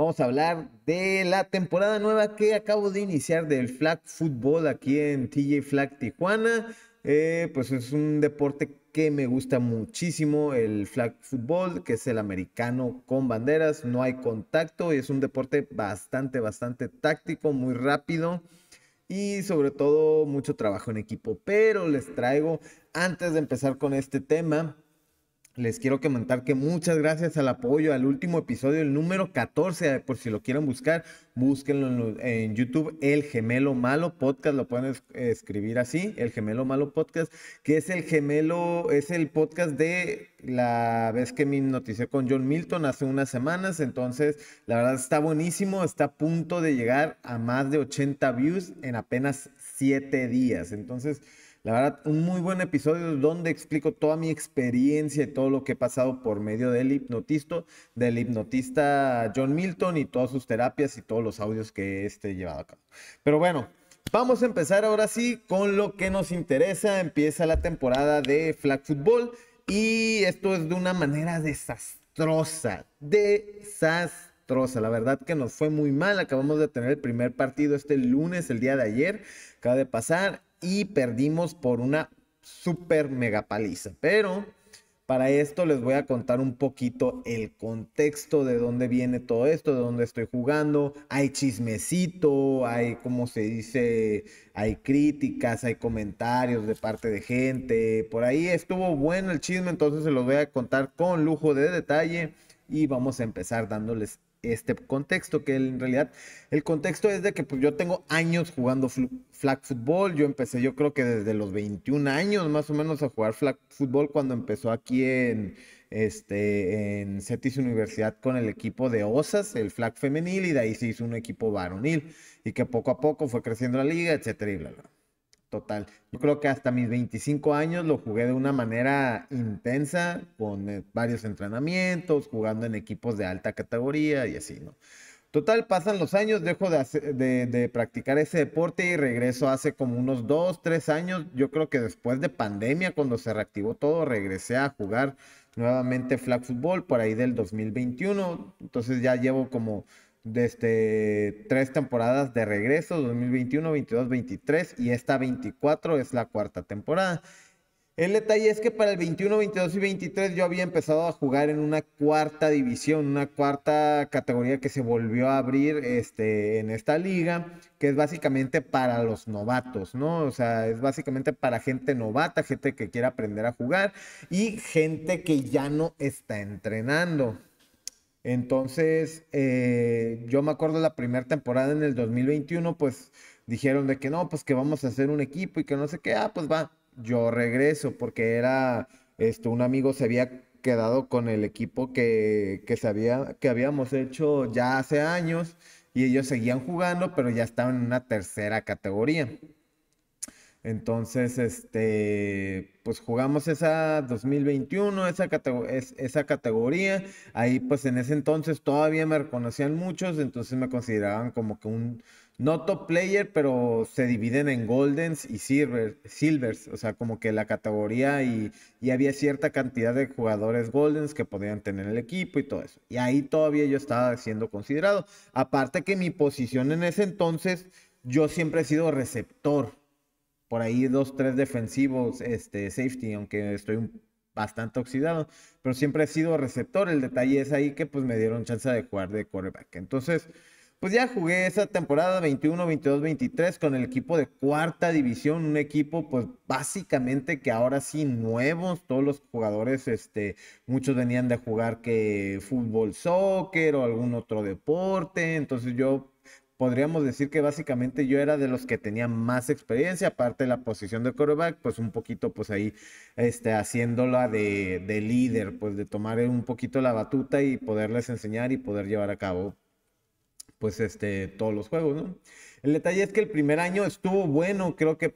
Vamos a hablar de la temporada nueva que acabo de iniciar del flag football aquí en TJ Flag Tijuana. Eh, pues es un deporte que me gusta muchísimo, el flag football, que es el americano con banderas, no hay contacto y es un deporte bastante, bastante táctico, muy rápido y sobre todo mucho trabajo en equipo. Pero les traigo, antes de empezar con este tema, les quiero comentar que muchas gracias al apoyo al último episodio, el número 14, por si lo quieren buscar, búsquenlo en, YouTube, El Gemelo Malo Podcast, lo pueden escribir así, El Gemelo Malo Podcast, que es el gemelo, es el podcast de la vez que me noticié con John Milton hace unas semanas, entonces la verdad está buenísimo, está a punto de llegar a más de 80 views en apenas 7 días, entonces... La verdad, un muy buen episodio donde explico toda mi experiencia y todo lo que he pasado por medio del hipnotista, del hipnotista John Milton y todas sus terapias y todos los audios que este he llevado a cabo. Pero bueno, vamos a empezar ahora sí con lo que nos interesa. Empieza la temporada de Flag Football y esto es de una manera desastrosa, desastrosa la verdad que nos fue muy mal. Acabamos de tener el primer partido este lunes, el día de ayer. Acaba de pasar y perdimos por una super mega paliza. Pero para esto les voy a contar un poquito el contexto de dónde viene todo esto, de dónde estoy jugando. Hay chismecito, hay, como se dice, hay críticas, hay comentarios de parte de gente. Por ahí estuvo bueno el chisme, entonces se los voy a contar con lujo de detalle y vamos a empezar dándoles este contexto, que en realidad el contexto es de que pues, yo tengo años jugando flag football, yo empecé yo creo que desde los 21 años más o menos a jugar flag football cuando empezó aquí en, este, en CETIS Universidad con el equipo de OSAS, el flag femenil, y de ahí se hizo un equipo varonil, y que poco a poco fue creciendo la liga, etcétera y bla, bla total. Yo creo que hasta mis 25 años lo jugué de una manera intensa, con eh, varios entrenamientos, jugando en equipos de alta categoría y así, ¿no? Total, pasan los años, dejo de, practicar ese deporte y regreso hace como unos 2, 3 años. Yo creo que después de pandemia, cuando se reactivó todo, regresé a jugar nuevamente flag football por ahí del 2021. Entonces ya llevo como desde este, tres temporadas de regreso, 2021, 22, 23 y esta 24 es la cuarta temporada. El detalle es que para el 21, 22 y 23 yo había empezado a jugar en una cuarta división, una cuarta categoría que se volvió a abrir este, en esta liga, que es básicamente para los novatos, ¿no? O sea, es básicamente para gente novata, gente que quiere aprender a jugar y gente que ya no está entrenando. Entonces, eh, yo me acuerdo la primera temporada en el 2021, pues dijeron de que no, pues que vamos a hacer un equipo y que no sé qué, ah, pues va, yo regreso porque era, esto, un amigo se había quedado con el equipo que, que, sabía, que habíamos hecho ya hace años y ellos seguían jugando, pero ya estaban en una tercera categoría. Entonces, este, pues jugamos esa 2021, esa, esa categoría. Ahí, pues en ese entonces todavía me reconocían muchos, entonces me consideraban como que un, no top player, pero se dividen en goldens y silver, silvers. O sea, como que la categoría y, y había cierta cantidad de jugadores goldens que podían tener el equipo y todo eso. Y ahí todavía yo estaba siendo considerado. Aparte que mi posición en ese entonces, yo siempre he sido receptor por ahí dos, tres defensivos, este, safety, aunque estoy bastante oxidado, pero siempre he sido receptor. El detalle es ahí que pues me dieron chance de jugar de quarterback. Entonces, pues ya jugué esa temporada 21, 22, 23 con el equipo de cuarta división, un equipo pues básicamente que ahora sí nuevos, todos los jugadores, este, muchos venían de jugar que fútbol, soccer o algún otro deporte, entonces yo podríamos decir que básicamente yo era de los que tenía más experiencia, aparte de la posición de coreback, pues un poquito pues ahí este, haciéndola de, líder, pues de tomar un poquito la batuta y poderles enseñar y poder llevar a cabo pues este, todos los juegos, ¿no? El detalle es que el primer año estuvo bueno, creo que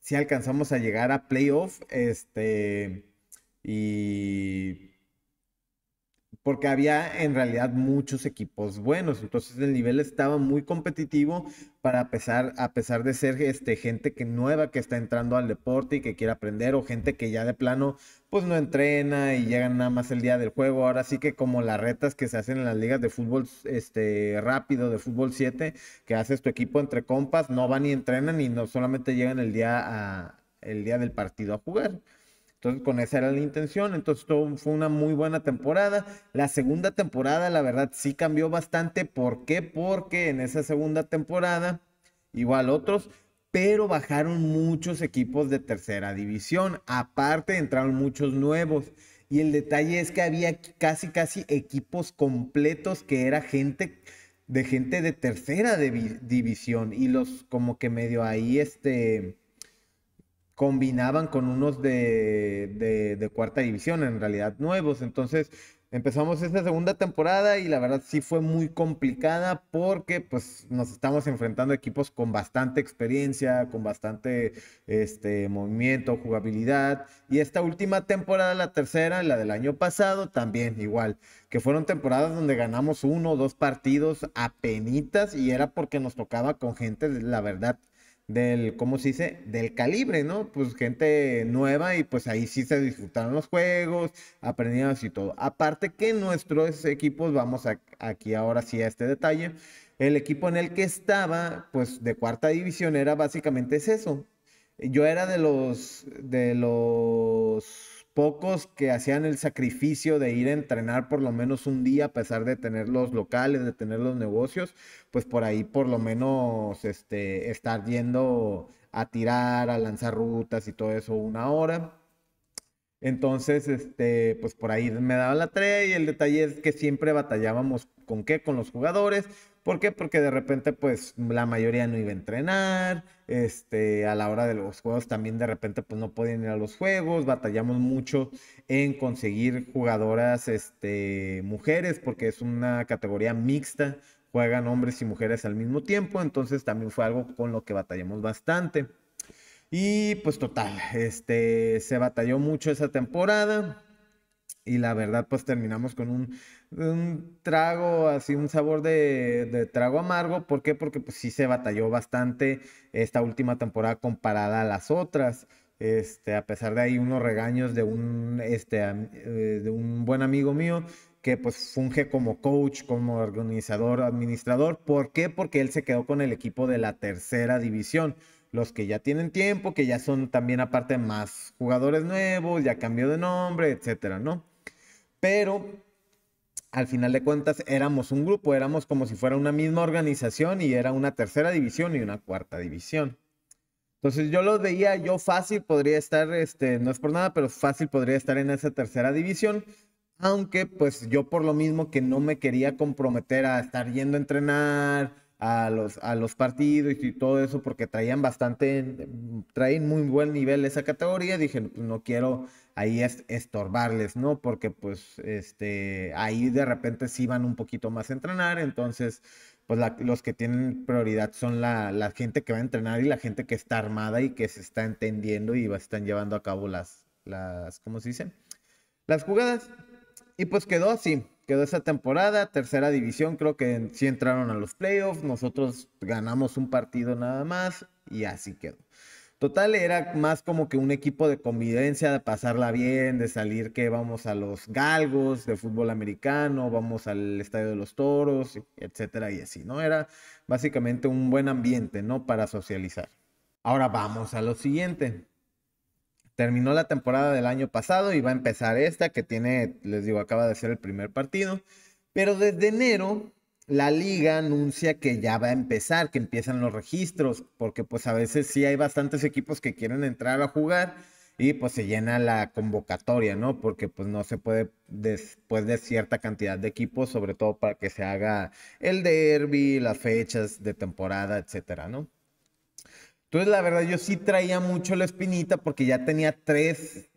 si alcanzamos a llegar a playoff, este, y porque había en realidad muchos equipos buenos, entonces el nivel estaba muy competitivo para a pesar, a pesar de ser este, gente que nueva que está entrando al deporte y que quiere aprender o gente que ya de plano pues no entrena y llegan nada más el día del juego, ahora sí que como las retas que se hacen en las ligas de fútbol este, rápido, de fútbol 7, que haces tu equipo entre compas, no van y entrenan y no solamente llegan el día, el día del partido a jugar. Entonces, con esa era la intención. Entonces, fue una muy buena temporada. La segunda temporada, la verdad, sí cambió bastante. ¿Por qué? Porque en esa segunda temporada, igual otros, pero bajaron muchos equipos de tercera división. Aparte, entraron muchos nuevos. Y el detalle es que había casi, casi equipos completos que era gente de gente de tercera división y los como que medio ahí, este, combinaban con unos de, cuarta división, en realidad nuevos. Entonces empezamos esta segunda temporada y la verdad sí fue muy complicada porque pues nos estamos enfrentando a equipos con bastante experiencia, con bastante este, movimiento, jugabilidad. Y esta última temporada, la tercera, la del año pasado, también igual, que fueron temporadas donde ganamos uno o dos partidos a penitas y era porque nos tocaba con gente, la verdad, del, ¿cómo se dice? Del calibre, ¿no? Pues gente nueva y pues ahí sí se disfrutaron los juegos, aprendimos y todo. Aparte que nuestros equipos, vamos a, aquí ahora sí a este detalle, el equipo en el que estaba, pues de cuarta división era básicamente es eso. Yo era de los, de los pocos que hacían el sacrificio de ir a entrenar por lo menos un día, a pesar de tener los locales, de tener los negocios, pues por ahí por lo menos este, estar yendo a tirar, a lanzar rutas y todo eso una hora. Entonces, este, pues por ahí me daba la tre y el detalle es que siempre batallábamos con qué, con los jugadores, ¿Por qué? Porque de repente, pues, la mayoría no iba a entrenar, este, a la hora de los juegos también de repente, pues, no podían ir a los juegos, batallamos mucho en conseguir jugadoras, este, mujeres, porque es una categoría mixta, juegan hombres y mujeres al mismo tiempo, entonces también fue algo con lo que batallamos bastante. Y pues total, este, se batalló mucho esa temporada. Y la verdad, pues terminamos con un, trago, así un sabor de, trago amargo. ¿Por qué? Porque pues sí se batalló bastante esta última temporada comparada a las otras. Este, a pesar de ahí unos regaños de un, este, eh, de un buen amigo mío, que pues funge como coach, como organizador, administrador. ¿Por qué? Porque él se quedó con el equipo de la tercera división. Los que ya tienen tiempo, que ya son también aparte más jugadores nuevos, ya cambió de nombre, etcétera, ¿no? pero al final de cuentas éramos un grupo, éramos como si fuera una misma organización y era una tercera división y una cuarta división. Entonces yo lo veía, yo fácil podría estar, este, no es por nada, pero fácil podría estar en esa tercera división, aunque pues yo por lo mismo que no me quería comprometer a estar yendo a entrenar a los, a los partidos y todo eso, porque traían bastante, traían muy buen nivel esa categoría, dije, pues, no quiero ahí es estorbarles, ¿no? Porque pues este, ahí de repente sí van un poquito más a entrenar, entonces pues los que tienen prioridad son la, gente que va a entrenar y la gente que está armada y que se está entendiendo y están llevando a cabo las, las, ¿cómo se dice? Las jugadas. Y pues quedó así, quedó esa temporada, tercera división, creo que sí entraron a los playoffs, nosotros ganamos un partido nada más y así quedó. Total, era más como que un equipo de convivencia, de pasarla bien, de salir que vamos a los galgos de fútbol americano, vamos al estadio de los toros, etcétera, y así, ¿no? Era básicamente un buen ambiente, ¿no? Para socializar. Ahora vamos a lo siguiente. Terminó la temporada del año pasado y va a empezar esta, que tiene, les digo, acaba de ser el primer partido. Pero desde enero la liga anuncia que ya va a empezar, que empiezan los registros, porque pues a veces sí hay bastantes equipos que quieren entrar a jugar y pues se llena la convocatoria, ¿no? Porque pues no se puede después de cierta cantidad de equipos, sobre todo para que se haga el derby, las fechas de temporada, etcétera, ¿no? Entonces la verdad yo sí traía mucho la espinita porque ya tenía tres,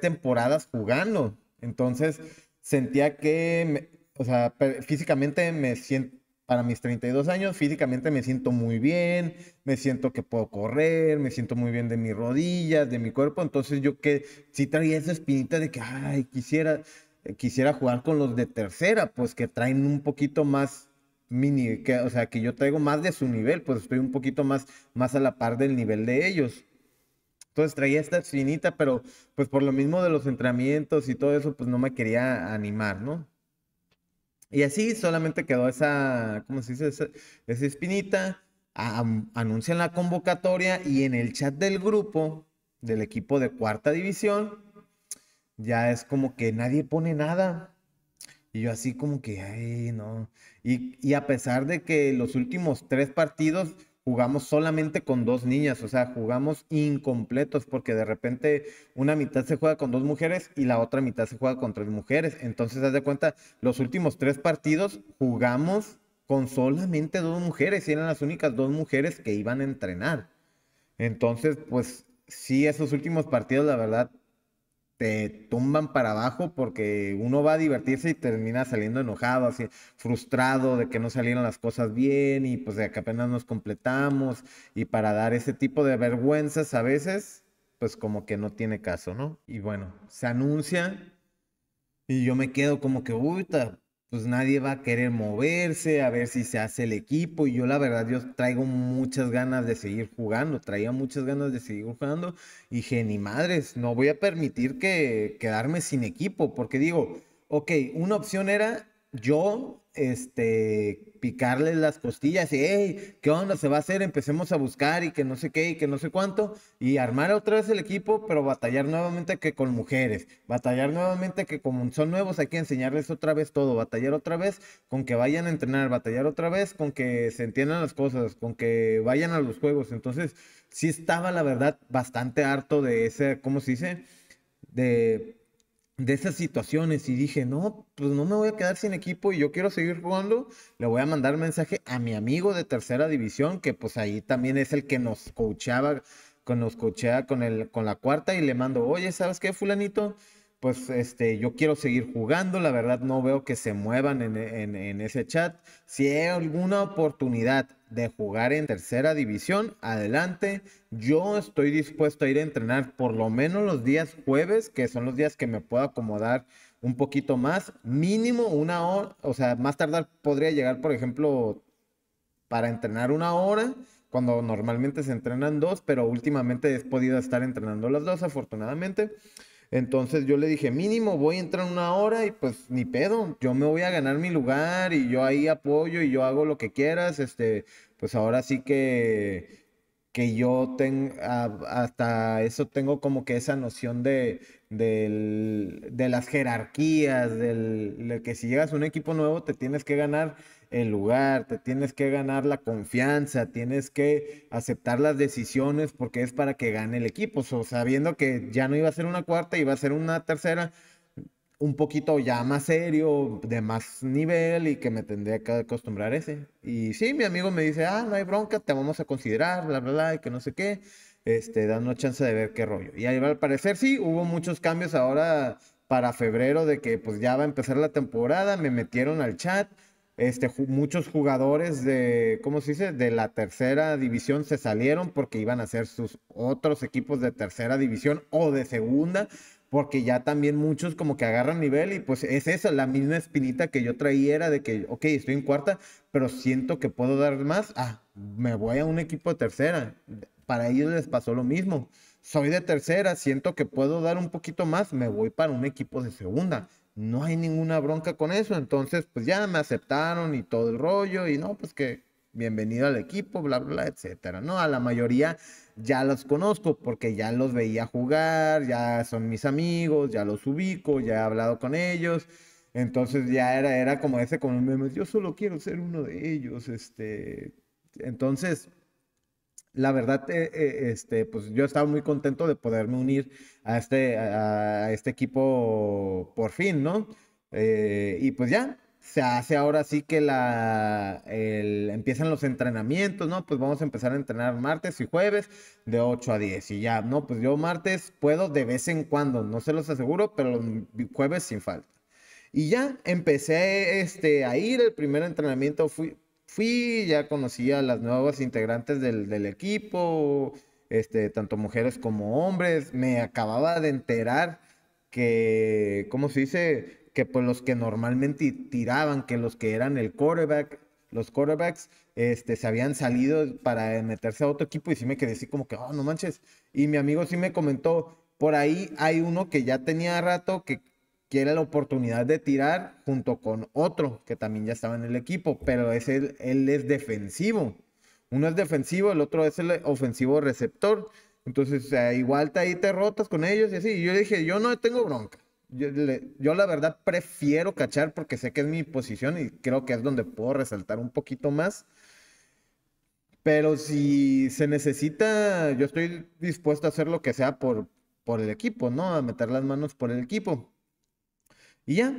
temporadas jugando, entonces sentía que o sea, físicamente me siento, para mis 32 años, físicamente me siento muy bien, me siento que puedo correr, me siento muy bien de mis rodillas, de mi cuerpo, entonces yo que sí traía esa espinita de que, ay, quisiera, eh, quisiera jugar con los de tercera, pues que traen un poquito más mini, que, o sea, que yo traigo más de su nivel, pues estoy un poquito más, más a la par del nivel de ellos. Entonces traía esta espinita, pero pues por lo mismo de los entrenamientos y todo eso, pues no me quería animar, ¿no? Y así solamente quedó esa, ¿cómo se dice? Esa, espinita. anuncian la convocatoria y en el chat del grupo, del equipo de cuarta división, ya es como que nadie pone nada. Y yo así como que, ay, no. y a pesar de que los últimos tres partidos jugamos solamente con dos niñas, o sea, jugamos incompletos porque de repente una mitad se juega con dos mujeres y la otra mitad se juega con tres mujeres. Entonces, haz de cuenta, los últimos tres partidos jugamos con solamente dos mujeres y eran las únicas dos mujeres que iban a entrenar. Entonces, pues sí, esos últimos partidos, la verdad, te tumban para abajo porque uno va a divertirse y termina saliendo enojado, así frustrado de que no salieron las cosas bien y pues de que apenas nos completamos y para dar ese tipo de vergüenzas a veces, pues como que no tiene caso, ¿no? Y bueno, se anuncia y yo me quedo como que, uy, pues nadie va a querer moverse, a ver si se hace el equipo. Y yo la verdad, yo traigo muchas ganas de seguir jugando, traía muchas ganas de seguir jugando. Y dije, ni madres, no voy a permitir que quedarme sin equipo, porque digo, ok, una opción era yo este, picarles las costillas y, hey, ¿qué onda se va a hacer? Empecemos a buscar y que no sé qué y que no sé cuánto. Y armar otra vez el equipo, pero batallar nuevamente que con mujeres. Batallar nuevamente que como son nuevos hay que enseñarles otra vez todo. Batallar otra vez con que vayan a entrenar. Batallar otra vez con que se entiendan las cosas, con que vayan a los juegos. Entonces, sí estaba, la verdad, bastante harto de ese, ¿cómo se dice? De de esas situaciones y dije, no, pues no me voy a quedar sin equipo y yo quiero seguir jugando, le voy a mandar mensaje a mi amigo de tercera división, que pues ahí también es el que nos coachaba, nos coachaba con, el, con la cuarta y le mando, oye, ¿sabes qué, fulanito? pues este, yo quiero seguir jugando, la verdad no veo que se muevan en, en, ese chat. Si hay alguna oportunidad de jugar en tercera división, adelante. Yo estoy dispuesto a ir a entrenar por lo menos los días jueves, que son los días que me puedo acomodar un poquito más, mínimo una hora, o sea, más tardar podría llegar, por ejemplo, para entrenar una hora cuando normalmente se entrenan dos, pero últimamente he podido estar entrenando las dos, afortunadamente. Entonces yo le dije, mínimo voy a entrar una hora y pues ni pedo, yo me voy a ganar mi lugar y yo ahí apoyo y yo hago lo que quieras, este, pues ahora sí que, que yo tengo, hasta eso tengo como que esa noción de, las jerarquías, del, de que si llegas a un equipo nuevo te tienes que ganar el lugar, te tienes que ganar la confianza, tienes que aceptar las decisiones porque es para que gane el equipo. o sabiendo que ya no iba a ser una cuarta, iba a ser una tercera, un poquito ya más serio, de más nivel y que me tendría que acostumbrar a ese. Y sí, mi amigo me dice, ah, no hay bronca, te vamos a considerar, bla, bla, bla, y que no sé qué. Este, dando chance de ver qué rollo. Y ahí, al parecer sí, hubo muchos cambios ahora para febrero de que pues ya va a empezar la temporada, me metieron al chat, este, muchos jugadores de, ¿cómo se dice? De la tercera división se salieron porque iban a ser sus otros equipos de tercera división o de segunda, porque ya también muchos como que agarran nivel y pues es esa la misma espinita que yo traía era de que, ok, estoy en cuarta, pero siento que puedo dar más, ah, me voy a un equipo de tercera. Para ellos les pasó lo mismo. Soy de tercera, siento que puedo dar un poquito más, me voy para un equipo de segunda no hay ninguna bronca con eso. Entonces, pues ya me aceptaron y todo el rollo y no, pues que bienvenido al equipo, bla, bla, etcétera, ¿no? A la mayoría ya los conozco porque ya los veía jugar, ya son mis amigos, ya los ubico, ya he hablado con ellos. Entonces ya era, era como ese con un yo solo quiero ser uno de ellos, este... Entonces, la verdad, eh, eh, este, pues yo estaba muy contento de poderme unir a este, a este equipo por fin, ¿no? Eh, y pues ya, se hace ahora sí que la empiezan los entrenamientos, ¿no? Pues vamos a empezar a entrenar martes y jueves de 8 a 10 y ya, ¿no? Pues yo martes puedo de vez en cuando, no se los aseguro, pero jueves sin falta. Y ya empecé este, a ir, el primer entrenamiento fui, fui, ya conocí a las nuevas integrantes del, equipo, este, tanto mujeres como hombres. Me acababa de enterar que, ¿cómo se dice? Que pues los que normalmente tiraban, que los que eran el quarterback, los quarterbacks, este, se habían salido para meterse a otro equipo y sí me quedé así como que, oh, no manches. Y mi amigo sí me comentó, por ahí hay uno que ya tenía rato que quiere la oportunidad de tirar junto con otro que también ya estaba en el equipo, pero es él es defensivo. Uno es defensivo, el otro es el ofensivo receptor. Entonces, igual te, ahí te rotas con ellos y así. yo dije, yo no tengo bronca. Yo, la verdad prefiero cachar porque sé que es mi posición y creo que es donde puedo resaltar un poquito más. Pero si se necesita, yo estoy dispuesto a hacer lo que sea por, por el equipo, ¿no? A meter las manos por el equipo. 一样。